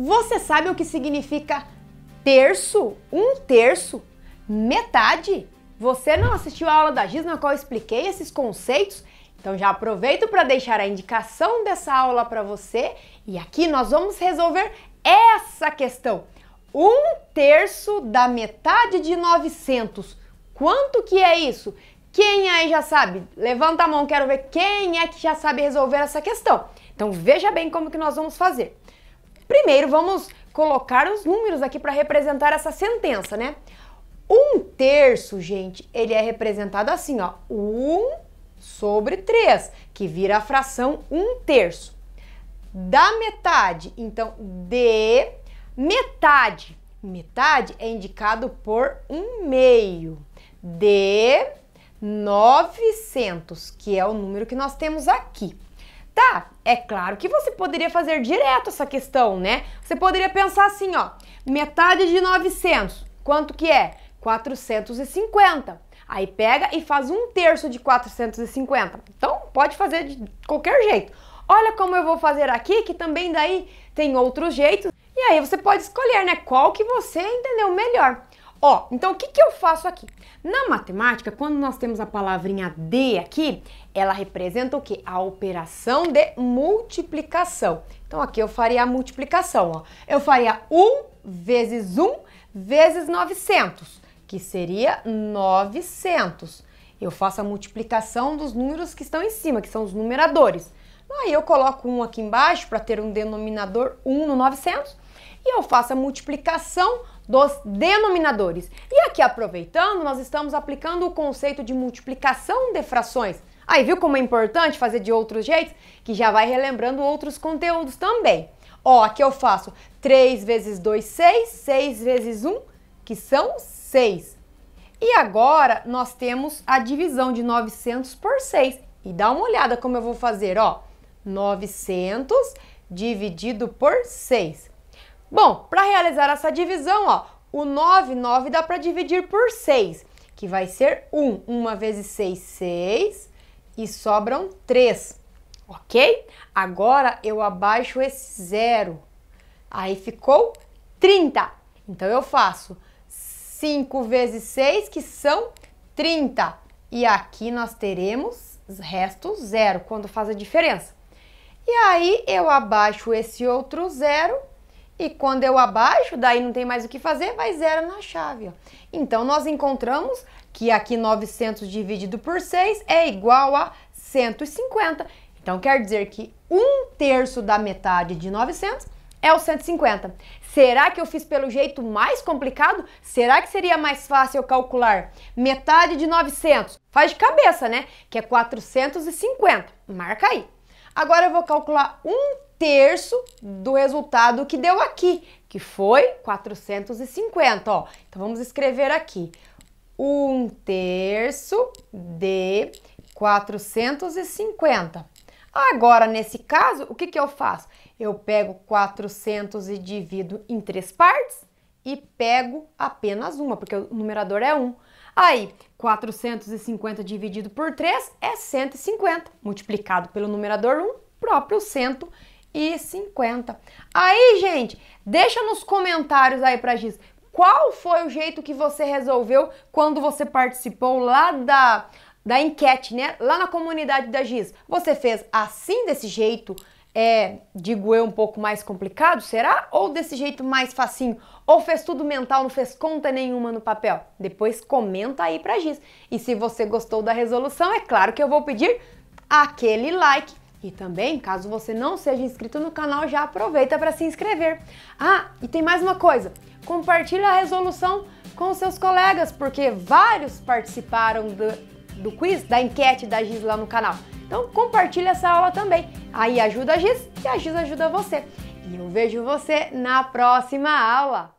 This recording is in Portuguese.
Você sabe o que significa terço? Um terço? Metade? Você não assistiu a aula da Giz na qual eu expliquei esses conceitos? Então já aproveito para deixar a indicação dessa aula para você e aqui nós vamos resolver essa questão. Um terço da metade de 900. Quanto que é isso? Quem aí já sabe? Levanta a mão, quero ver quem é que já sabe resolver essa questão. Então veja bem como que nós vamos fazer. Primeiro, vamos colocar os números aqui para representar essa sentença, né? Um terço, gente, ele é representado assim, ó, um sobre três, que vira a fração um terço. Da metade, então, de metade. Metade é indicado por um meio. De 900, que é o número que nós temos aqui. Tá, é claro que você poderia fazer direto essa questão, né? Você poderia pensar assim, ó, metade de 900, quanto que é? 450. Aí pega e faz um terço de 450. Então, pode fazer de qualquer jeito. Olha como eu vou fazer aqui, que também daí tem outros jeitos. E aí você pode escolher, né, qual que você entendeu melhor. Ó, então o que, que eu faço aqui? Na matemática, quando nós temos a palavrinha D aqui, ela representa o que? A operação de multiplicação. Então aqui eu faria a multiplicação, ó. Eu faria 1 vezes 1 vezes 900, que seria 900. Eu faço a multiplicação dos números que estão em cima, que são os numeradores. Aí eu coloco 1 aqui embaixo para ter um denominador 1 no 900 e eu faço a multiplicação dos denominadores. E aqui, aproveitando, nós estamos aplicando o conceito de multiplicação de frações. Aí, viu como é importante fazer de outros jeitos? Que já vai relembrando outros conteúdos também. Ó, aqui eu faço 3 vezes 2, 6, 6 vezes 1, que são 6. E agora nós temos a divisão de 900 por 6. E dá uma olhada como eu vou fazer, ó. 900 dividido por 6. Bom, para realizar essa divisão, ó, o 9, 9 dá para dividir por 6, que vai ser 1. 1 vezes 6, 6 e sobram 3, ok? Agora eu abaixo esse zero, aí ficou 30. Então eu faço 5 vezes 6, que são 30. E aqui nós teremos resto zero, quando faz a diferença. E aí eu abaixo esse outro zero e quando eu abaixo, daí não tem mais o que fazer, vai zero na chave. Ó. Então, nós encontramos que aqui 900 dividido por 6 é igual a 150. Então, quer dizer que um terço da metade de 900 é o 150. Será que eu fiz pelo jeito mais complicado? Será que seria mais fácil eu calcular metade de 900? Faz de cabeça, né? Que é 450. Marca aí. Agora eu vou calcular um terço do resultado que deu aqui, que foi 450, ó. Então vamos escrever aqui. Um terço de 450. Agora, nesse caso, o que, que eu faço? Eu pego 400 e divido em três partes e pego apenas uma, porque o numerador é 1. Um. Aí, 450 dividido por 3 é 150, multiplicado pelo numerador 1, próprio 150. Aí, gente, deixa nos comentários aí pra Giz, qual foi o jeito que você resolveu quando você participou lá da, da enquete, né? Lá na comunidade da GIS. Você fez assim desse jeito? é, digo eu, um pouco mais complicado, será? Ou desse jeito mais facinho? Ou fez tudo mental, não fez conta nenhuma no papel? Depois comenta aí pra Giz. E se você gostou da resolução, é claro que eu vou pedir aquele like. E também, caso você não seja inscrito no canal, já aproveita para se inscrever. Ah, e tem mais uma coisa. Compartilhe a resolução com seus colegas, porque vários participaram do, do quiz, da enquete da Giz lá no canal. Então compartilha essa aula também. Aí ajuda a Giz e a Giz ajuda você. E eu vejo você na próxima aula.